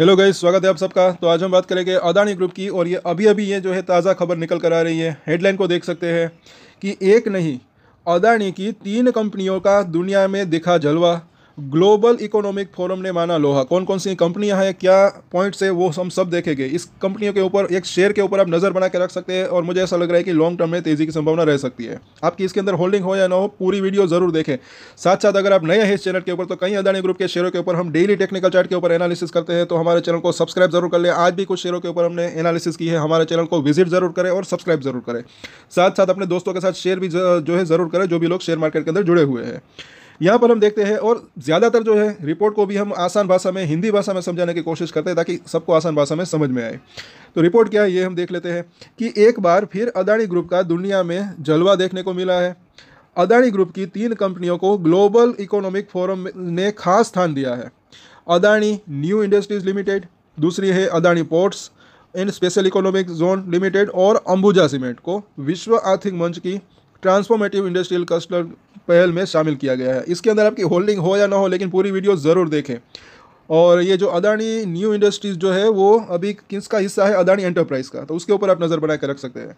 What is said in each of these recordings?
hello guys स्वागत है आप सबका तो आज हम बात करेंगे अदानी ग्रुप की और ये अभी अभी ये जो है ताज़ा खबर निकल कर आ रही है हेडलाइन को देख सकते हैं कि एक नहीं अदानी की तीन कंपनियों का दुनिया में दिखा जलवा ग्लोबल इकोनॉमिक फोरम ने माना लोहा कौन कौन सी कंपनियां हैं क्या पॉइंट्स है वो हम सब देखेंगे इस कंपनियों के ऊपर एक शेयर के ऊपर आप नज़र बना के रख सकते हैं और मुझे ऐसा लग रहा है कि लॉन्ग टर्म में तेज़ी की संभावना रह सकती है आपकी इसके अंदर होल्डिंग हो या ना हो पूरी वीडियो जरूर देखें साथ साथ अगर आप नए हैं इस चैनल के ऊपर तो कई अदानी ग्रुप के शेयरों के ऊपर हम डेली टेक्निकल चार्ट के ऊपर एनालिसिस करते हैं तो हमारे चैनल को सब्सक्राइब जरूर कर लें आज भी कुछ शेयरों के ऊपर हमने एनालिसिस की है हमारे चैनल को विजिट जरूर करें और सब्सक्राइब जरूर करें साथ साथ अपने दोस्तों के साथ शेयर भी जो है जरूर करें जो भी लोग शेयर मार्केट के अंदर जुड़े हुए हैं यहाँ पर हम देखते हैं और ज़्यादातर जो है रिपोर्ट को भी हम आसान भाषा में हिंदी भाषा में समझाने की कोशिश करते हैं ताकि सबको आसान भाषा में समझ में आए तो रिपोर्ट क्या है ये हम देख लेते हैं कि एक बार फिर अदानी ग्रुप का दुनिया में जलवा देखने को मिला है अदानी ग्रुप की तीन कंपनियों को ग्लोबल इकोनॉमिक फोरम ने खास स्थान दिया है अदानी न्यू इंडस्ट्रीज लिमिटेड दूसरी है Adani ports and special economic zone limited और अंबुजा सीमेंट को विश्व आर्थिक मंच की ट्रांसफॉर्मेटिव इंडस्ट्रियल क्लस्टर पहल में शामिल किया गया है इसके अंदर आपकी होल्डिंग हो या ना हो लेकिन पूरी वीडियो ज़रूर देखें और ये जो अदानी न्यू इंडस्ट्रीज़ जो है वो अभी किसका हिस्सा है अदानी एंटरप्राइज़ का तो उसके ऊपर आप नज़र बना कर रख सकते हैं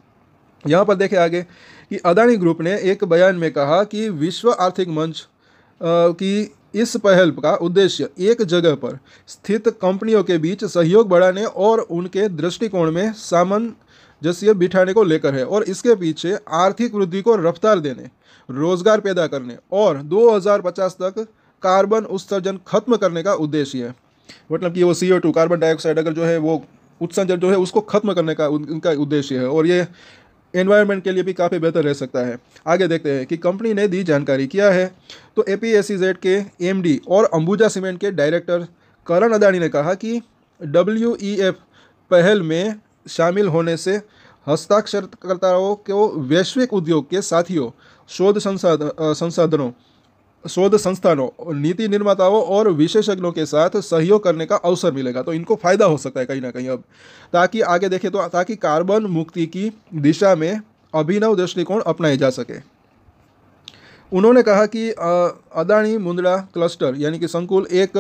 यहाँ पर देखें आगे कि अदानी ग्रुप ने एक बयान में कहा कि विश्व आर्थिक मंच की इस पहल का उद्देश्य एक जगह पर स्थित कंपनियों के बीच सहयोग बढ़ाने और उनके दृष्टिकोण में सामन जैसे बिठाने को लेकर है और इसके पीछे आर्थिक वृद्धि को रफ्तार देने रोजगार पैदा करने और 2050 तक कार्बन उत्सर्जन खत्म करने का उद्देश्य है मतलब कि वो सी कार्बन डाइऑक्साइड अगर जो है वो उत्सर्जन जो है उसको खत्म करने का उनका उद्देश्य है और ये एनवायरनमेंट के लिए भी काफ़ी बेहतर रह सकता है आगे देखते हैं कि कंपनी ने दी जानकारी किया है तो ए के एम और अंबुजा सीमेंट के डायरेक्टर करण अदानी ने कहा कि डब्ल्यू e पहल में शामिल होने से हस्ताक्षरकर्ताओं को वैश्विक उद्योग के साथियों शोध संसाधन संसाधनों शोध संस्थानों नीति निर्माताओं और विशेषज्ञों के साथ सहयोग करने का अवसर मिलेगा तो इनको फायदा हो सकता है कहीं ना कहीं अब ताकि आगे देखें तो ताकि कार्बन मुक्ति की दिशा में अभिनव दृष्टिकोण अपनाए जा सके उन्होंने कहा कि अदानी मुंद्रा क्लस्टर यानी कि संकुल एक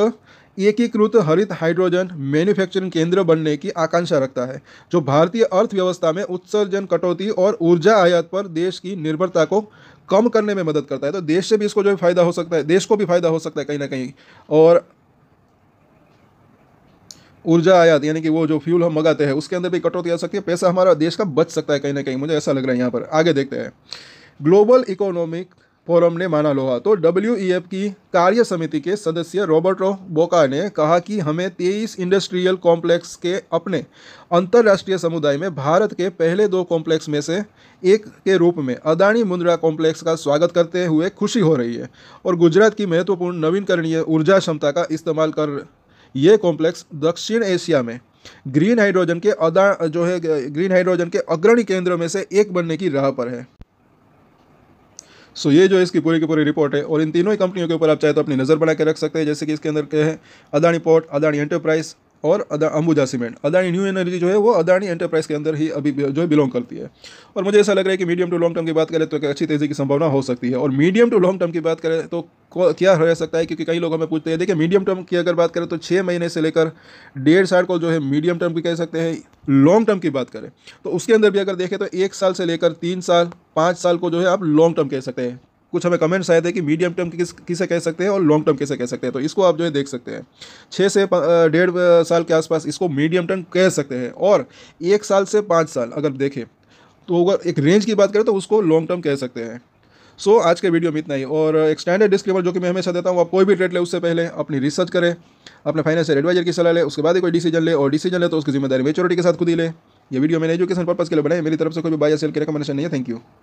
एकीकृत हरित हाइड्रोजन मैन्युफैक्चरिंग केंद्र बनने की आकांक्षा रखता है जो भारतीय अर्थव्यवस्था में उत्सर्जन कटौती और ऊर्जा आयात पर देश की निर्भरता को कम करने में मदद करता है तो देश से भी इसको जो भी फायदा हो सकता है देश को भी फायदा हो सकता है कहीं ना कहीं और ऊर्जा आयात यानी कि वो जो फ्यूल हम मंगाते हैं उसके अंदर भी कटौती आ सकती है पैसा हमारा देश का बच सकता है कहीं ना कहीं मुझे ऐसा लग रहा है यहाँ पर आगे देखते हैं ग्लोबल इकोनॉमिक फोरम ने माना लोहा तो डब्ल्यू e की कार्य समिति के सदस्य रॉबर्टो बोका ने कहा कि हमें तेईस इंडस्ट्रियल कॉम्प्लेक्स के अपने अंतर्राष्ट्रीय समुदाय में भारत के पहले दो कॉम्प्लेक्स में से एक के रूप में अदानी मुंद्रा कॉम्प्लेक्स का स्वागत करते हुए खुशी हो रही है और गुजरात की महत्वपूर्ण नवीनकरणीय ऊर्जा क्षमता का इस्तेमाल कर ये कॉम्प्लेक्स दक्षिण एशिया में ग्रीन हाइड्रोजन के अदा जो है ग्रीन हाइड्रोजन के अग्रणी केंद्र में से एक बनने की राह पर है सो ये जो है इसकी पूरी की पूरी रिपोर्ट है और इन तीनों ही कंपनियों के ऊपर आप चाहे तो अपनी नज़र बना के रख सकते हैं जैसे कि इसके अंदर क्या है अदानी पोर्ट अदानी एंटरप्राइज और अदा Ambuja cement Adani new energy जो है वो अदानी एंटरप्राइज के अंदर ही अभी जो है बिलोंग करती है और मुझे ऐसा लग रहा है कि मीडियम टू लॉन्ग टर्म की बात करें तो अच्छी तेज़ी की संभावना हो सकती है और मीडियम टू लॉन्ग टर्म की बात करें तो क्या रह सकता है क्योंकि कई लोग हमें पूछते हैं देखिए मीडियम टर्म की अगर बात करें तो छः महीने से लेकर डेढ़ साल को जो है मीडियम टर्म की कह सकते हैं लॉन्ग टर्म की बात करें तो उसके अंदर भी अगर देखें तो एक साल से लेकर तीन साल पाँच साल को जो है आप लॉन्ग टर्म कह सकते हैं कुछ हमें कमेंट्स आए थे कि मीडियम टर्म किस किसे कह सकते हैं और लॉन्ग टर्म कैसे कह सकते हैं तो इसको आप जो है देख सकते हैं छः से डेढ़ साल के आसपास इसको मीडियम टर्म कह सकते हैं और एक साल से पाँच साल अगर देखें तो अगर एक रेंज की बात करें तो उसको लॉन्ग टर्म कह सकते हैं सो so, आज के वीडियो में इतना ही और एक स्टैंडर्ड डिस्क्रिप्टर जो कि मैं हमेशा देता हूँ आप कोई भी ट्रेड ले उससे पहले अपनी रिसर्च करें अपने फाइनेंशियल एडवाइजर की सलाह ले उसके बाद ही कोई डिसीजन ले और डिसीजन ले तो उसकी जिम्मेदारी मेचोरिटी के साथ खुद ही ले ये वीडियो मैंने एजुकेशन पर्पज़ के लिए बनाया मेरी तरफ से कोई भी बाय सेल के रिकमेंडेशन नहीं है थैंक यू